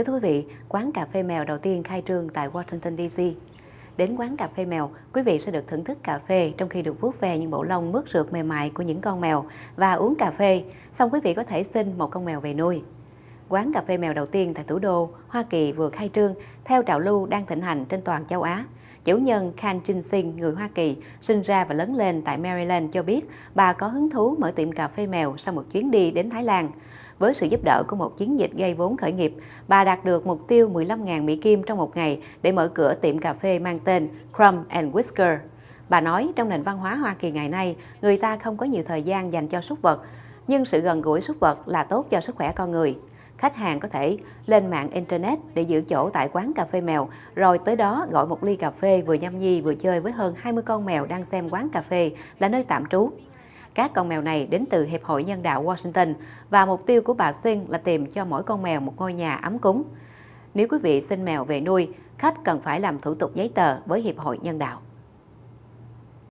Kính thưa quý vị, quán cà phê mèo đầu tiên khai trương tại Washington DC. Đến quán cà phê mèo, quý vị sẽ được thưởng thức cà phê trong khi được vuốt ve những bộ lông mướt rượt mềm mại của những con mèo và uống cà phê, xong quý vị có thể xin một con mèo về nuôi. Quán cà phê mèo đầu tiên tại thủ đô Hoa Kỳ vừa khai trương theo trào lưu đang thịnh hành trên toàn châu Á. Chủ nhân Khan Jin Sing, người Hoa Kỳ, sinh ra và lớn lên tại Maryland cho biết bà có hứng thú mở tiệm cà phê mèo sau một chuyến đi đến Thái Lan với sự giúp đỡ của một chiến dịch gây vốn khởi nghiệp, bà đạt được mục tiêu 15.000 Mỹ Kim trong một ngày để mở cửa tiệm cà phê mang tên Crumb and Whisker. Bà nói trong nền văn hóa Hoa Kỳ ngày nay, người ta không có nhiều thời gian dành cho súc vật, nhưng sự gần gũi súc vật là tốt cho sức khỏe con người. Khách hàng có thể lên mạng Internet để giữ chỗ tại quán cà phê mèo, rồi tới đó gọi một ly cà phê vừa nhâm nhi vừa chơi với hơn 20 con mèo đang xem quán cà phê là nơi tạm trú. Các con mèo này đến từ Hiệp hội Nhân đạo Washington và mục tiêu của bà Xuyên là tìm cho mỗi con mèo một ngôi nhà ấm cúng. Nếu quý vị xin mèo về nuôi, khách cần phải làm thủ tục giấy tờ với Hiệp hội Nhân đạo.